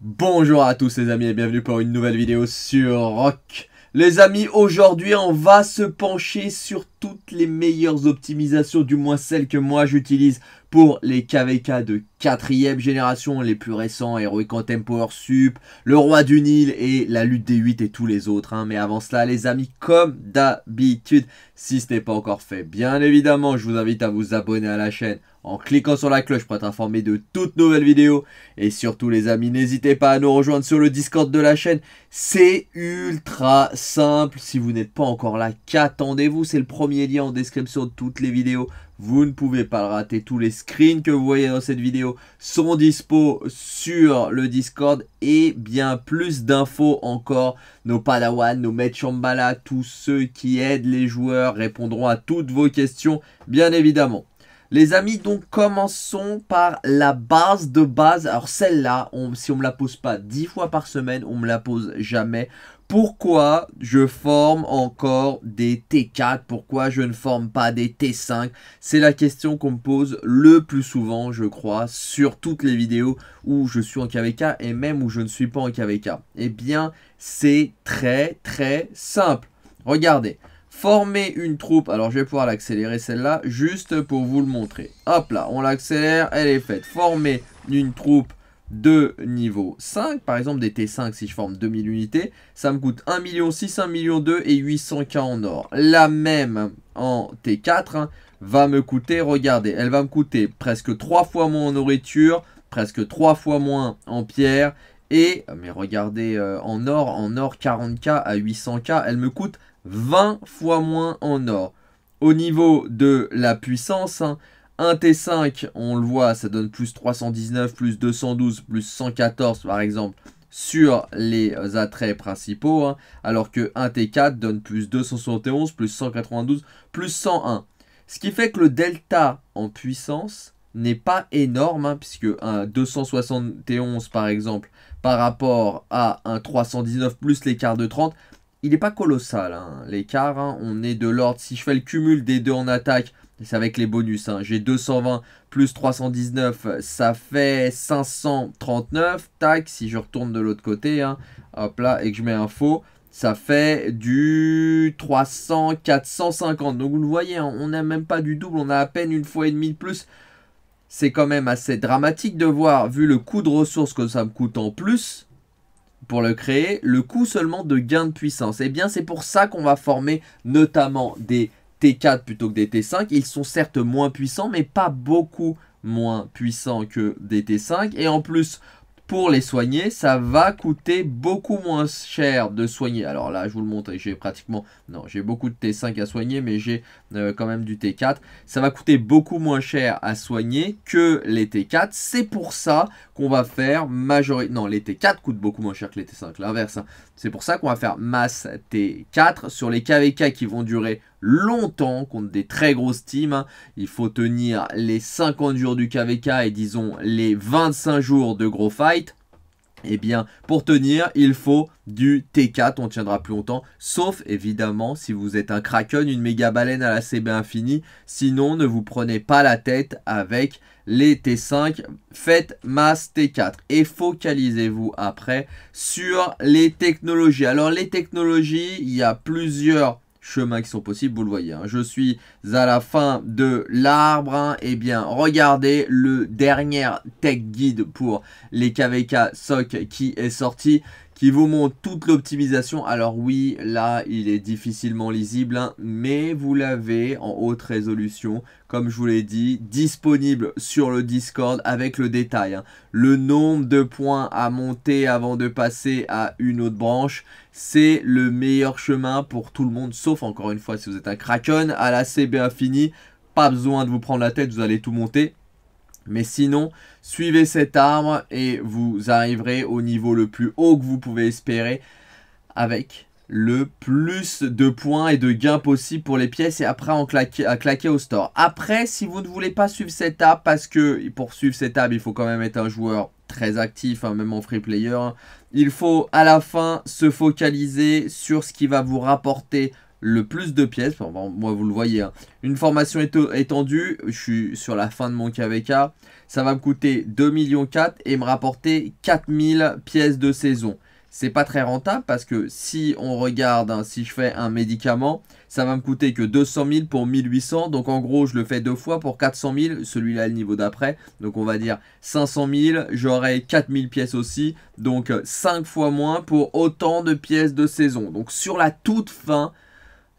Bonjour à tous les amis et bienvenue pour une nouvelle vidéo sur Rock. Les amis, aujourd'hui on va se pencher sur toutes les meilleures optimisations, du moins celles que moi j'utilise pour les KVK de quatrième génération, les plus récents, Heroic Contemporary Sup, le Roi du Nil et la lutte des 8 et tous les autres. Hein. Mais avant cela, les amis, comme d'habitude, si ce n'est pas encore fait, bien évidemment, je vous invite à vous abonner à la chaîne en cliquant sur la cloche pour être informé de toutes nouvelles vidéos. Et surtout les amis, n'hésitez pas à nous rejoindre sur le Discord de la chaîne. C'est ultra simple. Si vous n'êtes pas encore là, qu'attendez-vous C'est le premier lien en description de toutes les vidéos. Vous ne pouvez pas le rater. Tous les screens que vous voyez dans cette vidéo sont dispo sur le Discord et bien plus d'infos encore. Nos Padawan, nos Mechambala, tous ceux qui aident les joueurs répondront à toutes vos questions, bien évidemment. Les amis, donc commençons par la base de base. Alors celle-là, si on me la pose pas 10 fois par semaine, on me la pose jamais pourquoi je forme encore des T4, pourquoi je ne forme pas des T5 C'est la question qu'on me pose le plus souvent, je crois, sur toutes les vidéos où je suis en KVK et même où je ne suis pas en KVK. Eh bien, c'est très très simple. Regardez, former une troupe, alors je vais pouvoir l'accélérer celle-là, juste pour vous le montrer. Hop là, on l'accélère, elle est faite. Former une troupe de niveau 5, par exemple des T5 si je forme 2000 unités, ça me coûte 1 million 6, 1 million 2 et 800k en or. La même en T4 hein, va me coûter, regardez, elle va me coûter presque 3 fois moins en nourriture, presque 3 fois moins en pierre et, mais regardez, euh, en or, en or 40k à 800k, elle me coûte 20 fois moins en or. Au niveau de la puissance, hein, un T5, on le voit, ça donne plus 319, plus 212, plus 114 par exemple sur les attraits principaux, hein, alors que 1 T4 donne plus 271, plus 192, plus 101. Ce qui fait que le delta en puissance n'est pas énorme, hein, puisque un 271 par exemple, par rapport à un 319 plus l'écart de 30, il n'est pas colossal. Hein. L'écart, on est de l'ordre, si je fais le cumul des deux en attaque, c'est avec les bonus. Hein. J'ai 220 plus 319, ça fait 539. Tac, si je retourne de l'autre côté, hein, hop là, et que je mets un faux, ça fait du 300, 450. Donc vous le voyez, hein, on n'a même pas du double, on a à peine une fois et demie de plus. C'est quand même assez dramatique de voir, vu le coût de ressources que ça me coûte en plus pour le créer, le coût seulement de gain de puissance. Et eh bien c'est pour ça qu'on va former notamment des T4 plutôt que des T5. Ils sont certes moins puissants, mais pas beaucoup moins puissants que des T5. Et en plus, pour les soigner, ça va coûter beaucoup moins cher de soigner. Alors là, je vous le montre, j'ai pratiquement... Non, j'ai beaucoup de T5 à soigner, mais j'ai euh, quand même du T4. Ça va coûter beaucoup moins cher à soigner que les T4. C'est pour ça qu'on va faire majorité... Non, les T4 coûtent beaucoup moins cher que les T5, l'inverse. Hein. C'est pour ça qu'on va faire masse T4 sur les KVK qui vont durer longtemps contre des très grosses teams. Il faut tenir les 50 jours du KVK et disons les 25 jours de gros fight. Eh bien, pour tenir, il faut du T4, on tiendra plus longtemps, sauf évidemment si vous êtes un Kraken, une méga baleine à la CB Infini, sinon ne vous prenez pas la tête avec les T5, faites masse T4 et focalisez-vous après sur les technologies. Alors les technologies, il y a plusieurs chemins qui sont possibles, vous le voyez. Hein. Je suis à la fin de l'arbre. Hein. Eh bien, regardez le dernier tech guide pour les KVK SOC qui est sorti qui vous montre toute l'optimisation. Alors oui, là, il est difficilement lisible, hein, mais vous l'avez en haute résolution, comme je vous l'ai dit, disponible sur le Discord avec le détail. Hein. Le nombre de points à monter avant de passer à une autre branche, c'est le meilleur chemin pour tout le monde, sauf encore une fois si vous êtes un Kraken à la cba fini Pas besoin de vous prendre la tête, vous allez tout monter. Mais sinon, suivez cet arbre et vous arriverez au niveau le plus haut que vous pouvez espérer avec le plus de points et de gains possible pour les pièces et après en claquer, à claquer au store. Après, si vous ne voulez pas suivre cette arbre parce que pour suivre cette arbre, il faut quand même être un joueur très actif, hein, même en free player, il faut à la fin se focaliser sur ce qui va vous rapporter le plus de pièces. moi, vous le voyez. Hein. Une formation étendue, je suis sur la fin de mon KVK. Ça va me coûter 2 millions 4 et me rapporter 4000 pièces de saison. C'est pas très rentable parce que si on regarde, hein, si je fais un médicament, ça va me coûter que 200 000 pour 1800. Donc en gros, je le fais deux fois pour 400 000. Celui-là, le niveau d'après. Donc on va dire 500 000. J'aurai 4000 pièces aussi. Donc 5 fois moins pour autant de pièces de saison. Donc sur la toute fin,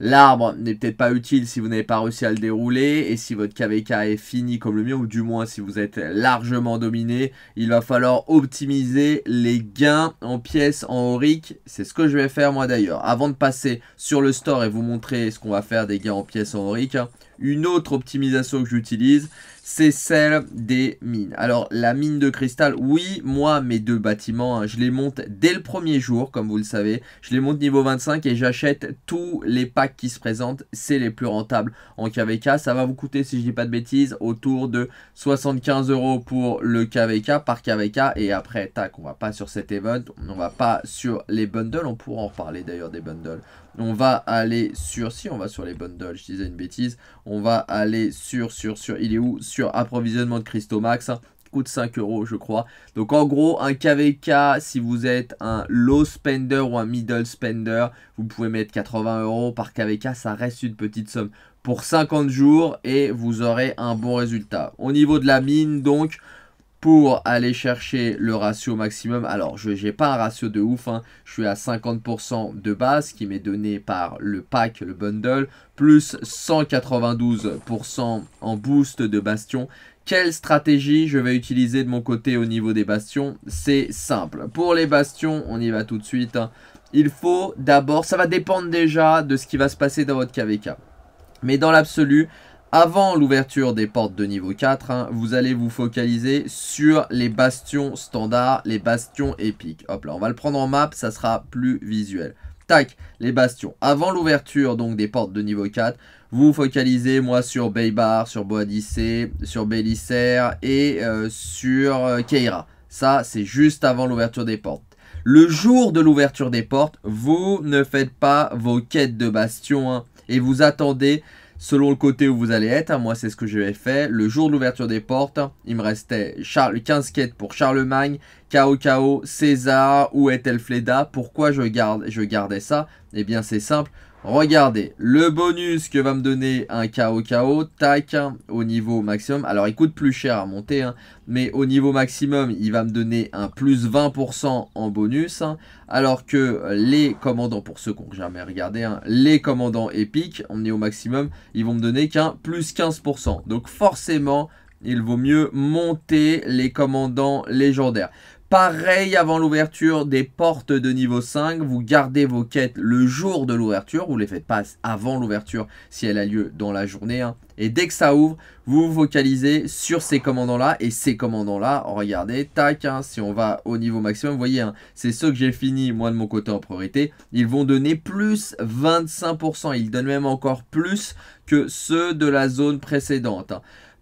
L'arbre n'est peut-être pas utile si vous n'avez pas réussi à le dérouler et si votre KVK est fini comme le mien ou du moins si vous êtes largement dominé, il va falloir optimiser les gains en pièces en auric. C'est ce que je vais faire moi d'ailleurs. Avant de passer sur le store et vous montrer ce qu'on va faire des gains en pièces en auric, une autre optimisation que j'utilise, c'est celle des mines. Alors la mine de cristal, oui, moi mes deux bâtiments, hein, je les monte dès le premier jour, comme vous le savez. Je les monte niveau 25 et j'achète tous les packs qui se présentent. C'est les plus rentables en KVK. Ça va vous coûter, si je dis pas de bêtises, autour de 75 euros pour le KVK par KVK. Et après, tac, on va pas sur cet event, on va pas sur les bundles. On pourra en parler d'ailleurs des bundles. On va aller sur, si on va sur les bundles, je disais une bêtise. On va aller sur, sur, sur, il est où Sur approvisionnement de Crystal Max. coûte 5 euros je crois donc en gros un KVK si vous êtes un low spender ou un middle spender vous pouvez mettre 80 euros par KVK ça reste une petite somme pour 50 jours et vous aurez un bon résultat au niveau de la mine donc pour aller chercher le ratio maximum. Alors, je n'ai pas un ratio de ouf, hein. je suis à 50% de base qui m'est donné par le pack, le bundle, plus 192% en boost de bastion. Quelle stratégie je vais utiliser de mon côté au niveau des bastions C'est simple. Pour les bastions, on y va tout de suite. Hein. Il faut d'abord, ça va dépendre déjà de ce qui va se passer dans votre KVK. Mais dans l'absolu, avant l'ouverture des portes de niveau 4, hein, vous allez vous focaliser sur les bastions standards, les bastions épiques. Hop là, on va le prendre en map, ça sera plus visuel. Tac, les bastions. Avant l'ouverture donc des portes de niveau 4, vous vous focalisez moi sur Beybar, sur Boadice, sur Bélissaire et euh, sur euh, Keira. Ça, c'est juste avant l'ouverture des portes. Le jour de l'ouverture des portes, vous ne faites pas vos quêtes de bastions hein, et vous attendez selon le côté où vous allez être. Hein, moi, c'est ce que j'avais fait. Le jour de l'ouverture des portes, il me restait 15 quêtes pour Charlemagne, KOKO, César, où est-elle Pourquoi je, garde, je gardais ça Eh bien, c'est simple. Regardez, le bonus que va me donner un KO KO, tac, au niveau maximum. Alors, il coûte plus cher à monter, hein, mais au niveau maximum, il va me donner un plus 20% en bonus. Hein. alors que les commandants, pour ceux qui n'ont jamais regardé, hein, les commandants épiques, on est au maximum, ils vont me donner qu'un plus 15%. Donc, forcément, il vaut mieux monter les commandants légendaires. Pareil avant l'ouverture des portes de niveau 5, vous gardez vos quêtes le jour de l'ouverture, vous les faites pas avant l'ouverture si elle a lieu dans la journée. Hein. Et dès que ça ouvre, vous vous focalisez sur ces commandants-là. Et ces commandants-là, regardez, tac, hein, si on va au niveau maximum, vous voyez, hein, c'est ceux que j'ai fini moi de mon côté en priorité. Ils vont donner plus 25%, ils donnent même encore plus que ceux de la zone précédente.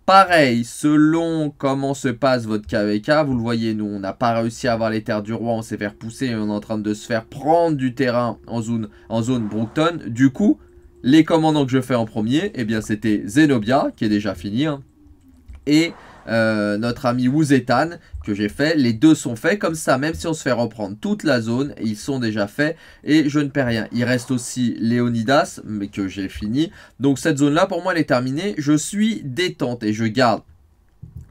Pareil, selon comment se passe votre KVK, vous le voyez, nous, on n'a pas réussi à avoir les terres du roi, on s'est fait pousser on est en train de se faire prendre du terrain en zone, en zone Brookton. Du coup, les commandants que je fais en premier, eh bien, c'était Zenobia, qui est déjà fini, hein, et euh, notre ami Wuzetan que j'ai fait. Les deux sont faits comme ça, même si on se fait reprendre toute la zone, ils sont déjà faits et je ne perds rien. Il reste aussi Leonidas mais que j'ai fini. Donc cette zone-là, pour moi, elle est terminée. Je suis détente et je garde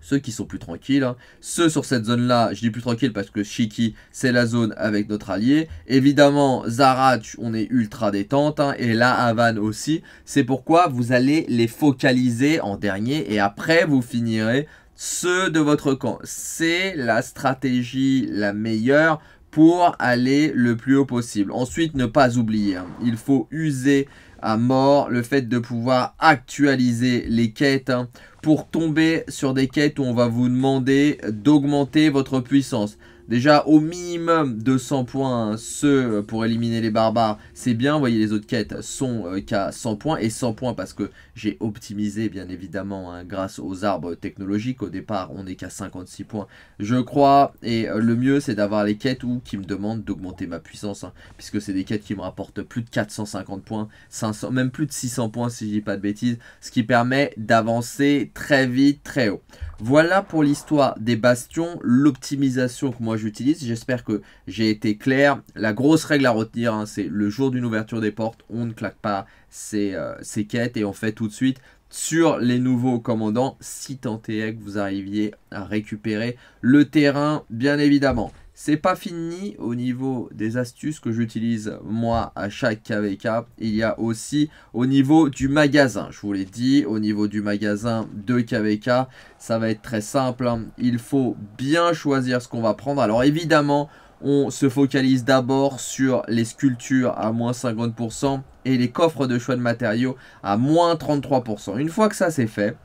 ceux qui sont plus tranquilles. Hein. Ceux sur cette zone-là, je dis plus tranquille parce que Shiki, c'est la zone avec notre allié. Évidemment, Zarach, on est ultra détente. Hein, et là Havane aussi. C'est pourquoi vous allez les focaliser en dernier. Et après, vous finirez ceux de votre camp. C'est la stratégie la meilleure pour aller le plus haut possible. Ensuite, ne pas oublier, hein, il faut user à mort le fait de pouvoir actualiser les quêtes hein, pour tomber sur des quêtes où on va vous demander d'augmenter votre puissance. Déjà, au minimum 200 points, hein, ceux pour éliminer les barbares, c'est bien. Vous voyez, les autres quêtes sont euh, qu'à 100 points. Et 100 points parce que j'ai optimisé, bien évidemment, hein, grâce aux arbres technologiques. Au départ, on n'est qu'à 56 points, je crois. Et euh, le mieux, c'est d'avoir les quêtes où, qui me demandent d'augmenter ma puissance. Hein, puisque c'est des quêtes qui me rapportent plus de 450 points, 500, même plus de 600 points si je dis pas de bêtises. Ce qui permet d'avancer très vite, très haut. Voilà pour l'histoire des bastions, l'optimisation que moi j'utilise. J'espère que j'ai été clair. La grosse règle à retenir, hein, c'est le jour d'une ouverture des portes, on ne claque pas ses, euh, ses quêtes et on fait tout de suite sur les nouveaux commandants si tant est que vous arriviez à récupérer le terrain bien évidemment. C'est pas fini au niveau des astuces que j'utilise moi à chaque KVK. Il y a aussi au niveau du magasin. Je vous l'ai dit, au niveau du magasin de KVK, ça va être très simple. Hein. Il faut bien choisir ce qu'on va prendre. Alors évidemment, on se focalise d'abord sur les sculptures à moins 50% et les coffres de choix de matériaux à moins 33%. Une fois que ça c'est fait,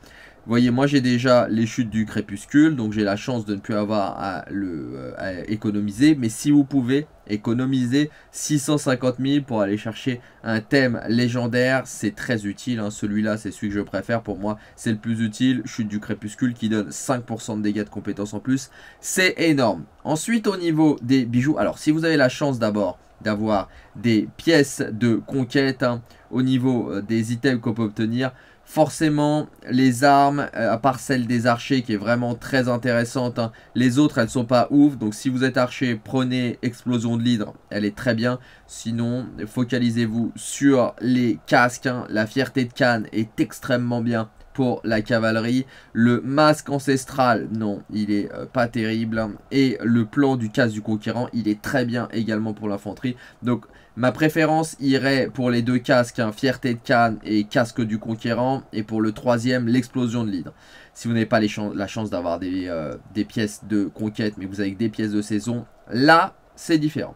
voyez, moi j'ai déjà les chutes du crépuscule, donc j'ai la chance de ne plus avoir à, le, euh, économiser. Mais si vous pouvez économiser 650 000 pour aller chercher un thème légendaire, c'est très utile. Hein. Celui-là, c'est celui que je préfère. Pour moi, c'est le plus utile. Chute du crépuscule qui donne 5% de dégâts de compétences en plus. C'est énorme. Ensuite, au niveau des bijoux, alors si vous avez la chance d'abord d'avoir des pièces de conquête hein, au niveau euh, des items qu'on peut obtenir, Forcément, les armes, euh, à part celle des archers qui est vraiment très intéressante, hein, les autres elles ne sont pas ouf. Donc si vous êtes archer, prenez explosion de l'hydre, elle est très bien. Sinon, focalisez-vous sur les casques. Hein. La fierté de Cannes est extrêmement bien pour la cavalerie. Le masque ancestral, non, il est euh, pas terrible. Et le plan du casque du conquérant, il est très bien également pour l'infanterie. Donc ma préférence irait pour les deux casques, hein, fierté de canne et casque du conquérant. Et pour le troisième, l'explosion de l'hydre. Si vous n'avez pas la chance d'avoir des, euh, des pièces de conquête, mais vous avez des pièces de saison, là, c'est différent.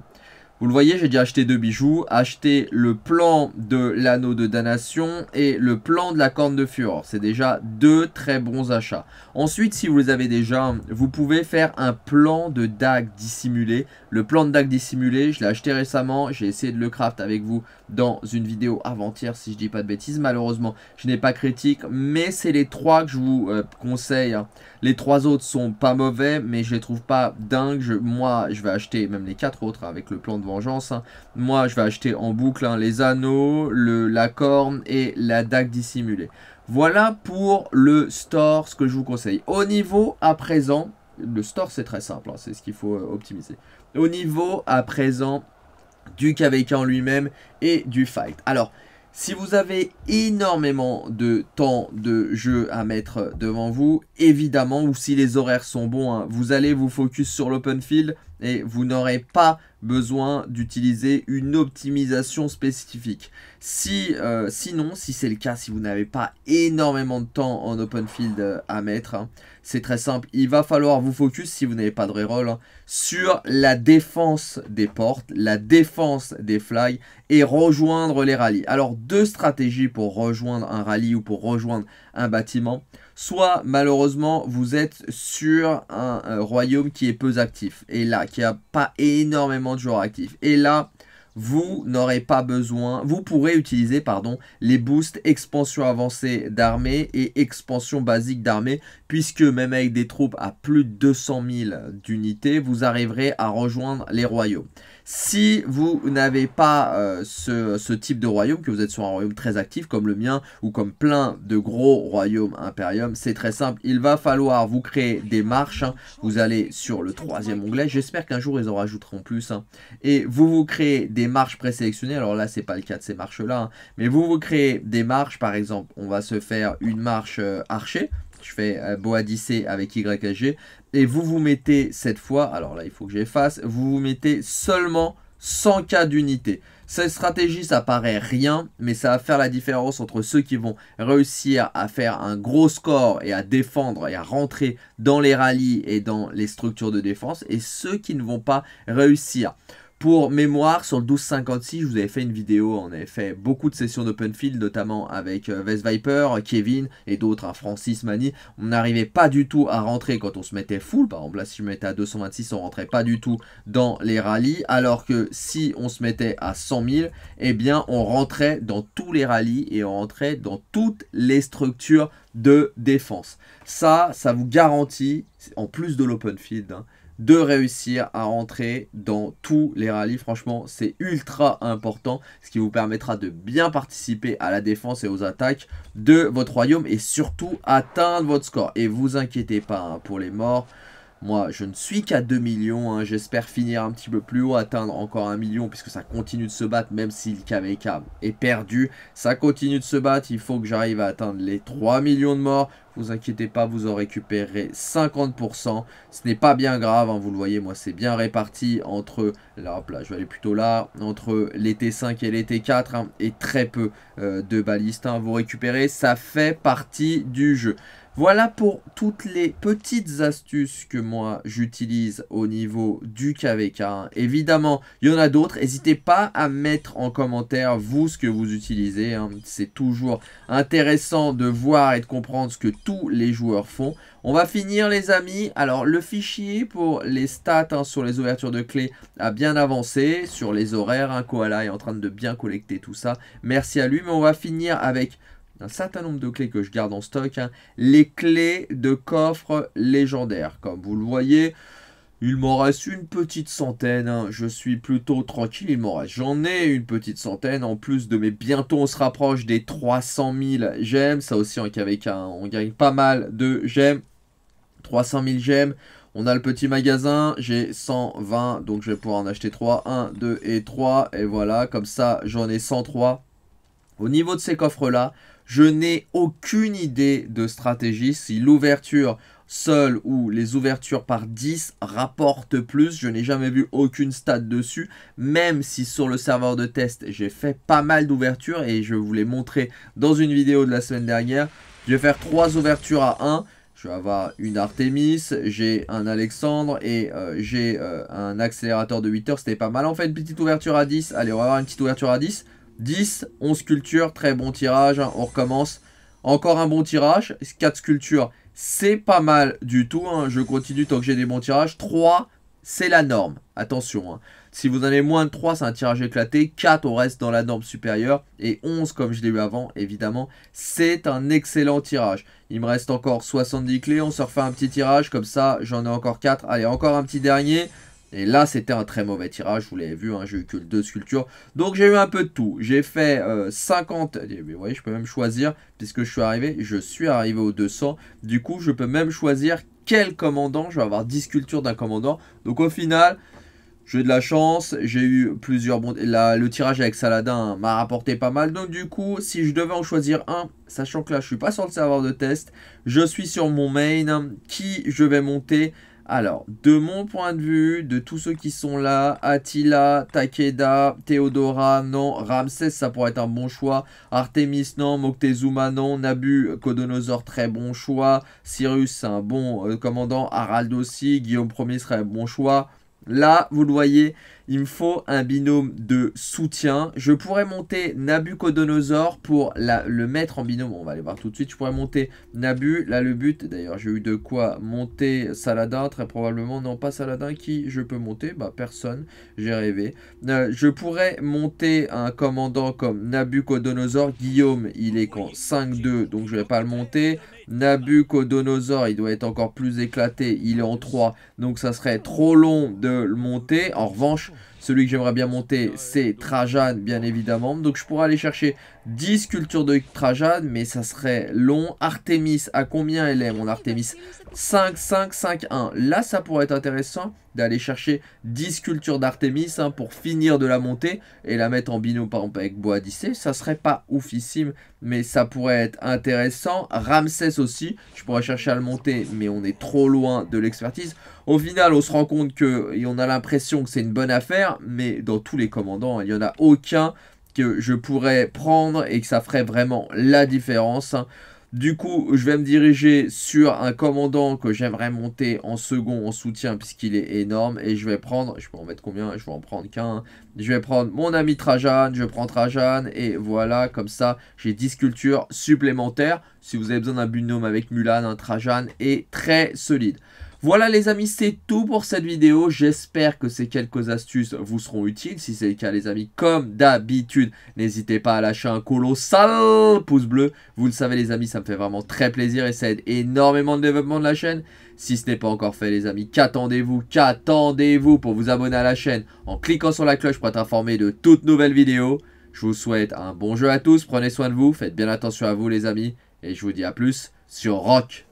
Vous le voyez, j'ai déjà acheté deux bijoux. acheter le plan de l'anneau de damnation et le plan de la corne de fureur. C'est déjà deux très bons achats. Ensuite, si vous les avez déjà, vous pouvez faire un plan de dague dissimulé. Le plan de dague dissimulé, je l'ai acheté récemment. J'ai essayé de le craft avec vous dans une vidéo avant-hier, si je dis pas de bêtises. Malheureusement, je n'ai pas critique, mais c'est les trois que je vous euh, conseille. Hein. Les trois autres sont pas mauvais, mais je les trouve pas dingues. moi, je vais acheter même les quatre autres hein, avec le plan de vengeance. Hein. Moi, je vais acheter en boucle hein, les anneaux, le, la corne et la dague dissimulée. Voilà pour le store, ce que je vous conseille. Au niveau à présent, le store c'est très simple, hein, c'est ce qu'il faut euh, optimiser. Au niveau à présent du KVK en lui-même et du fight. Alors, si vous avez énormément de temps de jeu à mettre devant vous, évidemment, ou si les horaires sont bons, vous allez vous focus sur l'open field et vous n'aurez pas besoin d'utiliser une optimisation spécifique. Si, euh, sinon, si c'est le cas, si vous n'avez pas énormément de temps en open field euh, à mettre, hein, c'est très simple. Il va falloir vous focus, si vous n'avez pas de reroll, hein, sur la défense des portes, la défense des flags et rejoindre les rallyes. Alors, deux stratégies pour rejoindre un rallye ou pour rejoindre un bâtiment soit malheureusement vous êtes sur un, royaume qui est peu actif et là qui n'a pas énormément de joueurs actifs et là vous n'aurez pas besoin, vous pourrez utiliser pardon, les boosts expansion avancée d'armée et expansion basique d'armée puisque même avec des troupes à plus de 200 000 d'unités, vous arriverez à rejoindre les royaumes. Si vous n'avez pas euh, ce, type de royaume, que vous êtes sur un royaume très actif comme le mien ou comme plein de gros royaumes impérium, c'est très simple. Il va falloir vous créer des marches. Hein. Vous allez sur le troisième onglet. J'espère qu'un jour ils en rajouteront plus. Hein. Et vous vous créez des marches présélectionnées. Alors là, ce n'est pas le cas de ces marches-là. Hein. Mais vous vous créez des marches. Par exemple, on va se faire une marche archée. Euh, archer je fais euh, boadice avec YSG, et vous vous mettez cette fois, alors là il faut que j'efface, vous vous mettez seulement 100K d'unité. Cette stratégie, ça paraît rien, mais ça va faire la différence entre ceux qui vont réussir à faire un gros score et à défendre et à rentrer dans les rallyes et dans les structures de défense et ceux qui ne vont pas réussir. Pour mémoire, sur le 1256, je vous avais fait une vidéo, on avait fait beaucoup de sessions d'open field, notamment avec Ves euh, Viper, Kevin et d'autres, hein, Francis Mani. On n'arrivait pas du tout à rentrer quand on se mettait full. Par exemple, là, si je mettais à 226, on rentrait pas du tout dans les rallyes. Alors que si on se mettait à 100 000, eh bien, on rentrait dans tous les rallyes et on rentrait dans toutes les structures de défense. Ça, ça vous garantit, en plus de l'open field, hein, de réussir à rentrer dans tous les rallyes. Franchement, c'est ultra important, ce qui vous permettra de bien participer à la défense et aux attaques de votre royaume et surtout atteindre votre score. Et vous inquiétez pas hein, pour les morts. Moi, je ne suis qu'à 2 millions. Hein. J'espère finir un petit peu plus haut, atteindre encore 1 million, puisque ça continue de se battre, même si le KVK est perdu. Ça continue de se battre. Il faut que j'arrive à atteindre les 3 millions de morts. Vous inquiétez pas, vous en récupérez 50%. Ce n'est pas bien grave, hein, vous le voyez, moi, c'est bien réparti entre... Là, là, je vais aller plutôt là. Entre les T5 et les T4, hein, et très peu euh, de balistes. Vous récupérez, ça fait partie du jeu. Voilà pour toutes les petites astuces que moi j'utilise au niveau du KVK. Évidemment, il y en a d'autres. N'hésitez pas à mettre en commentaire vous ce que vous utilisez. Hein. C'est toujours intéressant de voir et de comprendre ce que tous les joueurs font. On va finir les amis. Alors le fichier pour les stats hein, sur les ouvertures de clés a bien avancé. Sur les horaires, hein. Koala est en train de bien collecter tout ça. Merci à lui. Mais on va finir avec un certain nombre de clés que je garde en stock, hein. les clés de coffres légendaires. Comme vous le voyez, il m'en reste une petite centaine, hein. je suis plutôt tranquille, il m'en reste. J'en ai une petite centaine, en plus de mes bientôt on se rapproche des 300 000 gemmes, ça aussi en un... on gagne pas mal de gemmes, 300 000 gemmes. On a le petit magasin, j'ai 120, donc je vais pouvoir en acheter 3, 1, 2 et 3, et voilà, comme ça j'en ai 103. Au niveau de ces coffres-là, je n'ai aucune idée de stratégie si l'ouverture seule ou les ouvertures par 10 rapportent plus. Je n'ai jamais vu aucune stat dessus, même si sur le serveur de test, j'ai fait pas mal d'ouvertures et je vous l'ai montré dans une vidéo de la semaine dernière. Je vais faire 3 ouvertures à 1. Je vais avoir une Artemis, j'ai un Alexandre et euh, j'ai euh, un accélérateur de 8 heures. C'était pas mal en fait, petite ouverture à 10. Allez, on va avoir une petite ouverture à 10. 10, 11 sculptures, très bon tirage, hein. on recommence. Encore un bon tirage, 4 sculptures, c'est pas mal du tout, hein. je continue tant que j'ai des bons tirages. 3, c'est la norme, attention. Hein. Si vous en avez moins de 3, c'est un tirage éclaté. 4, on reste dans la norme supérieure. Et 11, comme je l'ai eu avant, évidemment, c'est un excellent tirage. Il me reste encore 70 clés, on se refait un petit tirage, comme ça j'en ai encore 4. Allez, encore un petit dernier. Et là, c'était un très mauvais tirage, vous l'avez vu, hein, j'ai eu que deux sculptures. Donc j'ai eu un peu de tout. J'ai fait 50, euh, eh vous voyez, je peux même choisir, puisque je suis arrivé, je suis arrivé au 200. Du coup, je peux même choisir quel commandant, je vais avoir 10 sculptures d'un commandant. Donc au final, j'ai de la chance, j'ai eu plusieurs bons... le tirage avec Saladin m'a rapporté pas mal. Donc du coup, si je devais en choisir un, sachant que là, je suis pas sur le serveur de test, je suis sur mon main, qui je vais monter alors, de mon point de vue, de tous ceux qui sont là, Attila, Takeda, Theodora, non, Ramsès, ça pourrait être un bon choix, Artemis, non, Moctezuma, non, Nabu, Codonosor, très bon choix, Cyrus, c'est un bon euh, commandant, Harald aussi, Guillaume Ier serait un bon choix. Là, vous le voyez, il me faut un binôme de soutien. Je pourrais monter Nabucodonosor pour la, le mettre en binôme. On va aller voir tout de suite. Je pourrais monter Nabu. Là, le but, d'ailleurs, j'ai eu de quoi monter Saladin. Très probablement, non, pas Saladin. Qui je peux monter Bah, personne. J'ai rêvé. Euh, je pourrais monter un commandant comme Nabucodonosor. Guillaume, il est en 5-2, donc je vais pas le monter. Nabucodonosor, il doit être encore plus éclaté. Il est en 3, donc ça serait trop long de le monter. En revanche, Yeah. Celui que j'aimerais bien monter, c'est Trajan, bien évidemment. Donc je pourrais aller chercher 10 sculptures de Trajan, mais ça serait long. Artemis, à combien elle est, mon Artemis 5, 5, 5, 1. Là, ça pourrait être intéressant d'aller chercher 10 sculptures d'Artemis hein, pour finir de la monter et la mettre en binôme par exemple avec Boadice. Ça serait pas oufissime, mais ça pourrait être intéressant. Ramsès aussi, je pourrais chercher à le monter, mais on est trop loin de l'expertise. Au final, on se rend compte que et on a l'impression que c'est une bonne affaire, mais dans tous les commandants, il n'y en a aucun que je pourrais prendre et que ça ferait vraiment la différence. Du coup, je vais me diriger sur un commandant que j'aimerais monter en second en soutien puisqu'il est énorme. Et je vais prendre, je peux en mettre combien Je vais en prendre qu'un. Je vais prendre mon ami Trajan, je prends Trajan. Et voilà, comme ça, j'ai 10 sculptures supplémentaires. Si vous avez besoin d'un binôme avec Mulan, un Trajan est très solide. Voilà les amis, c'est tout pour cette vidéo. J'espère que ces quelques astuces vous seront utiles. Si c'est le cas les amis, comme d'habitude, n'hésitez pas à lâcher un colossal pouce bleu. Vous le savez les amis, ça me fait vraiment très plaisir et ça aide énormément le développement de la chaîne. Si ce n'est pas encore fait les amis, qu'attendez-vous Qu'attendez-vous pour vous abonner à la chaîne en cliquant sur la cloche pour être informé de toutes nouvelles vidéos. Je vous souhaite un bon jeu à tous, prenez soin de vous, faites bien attention à vous les amis, et je vous dis à plus sur Rock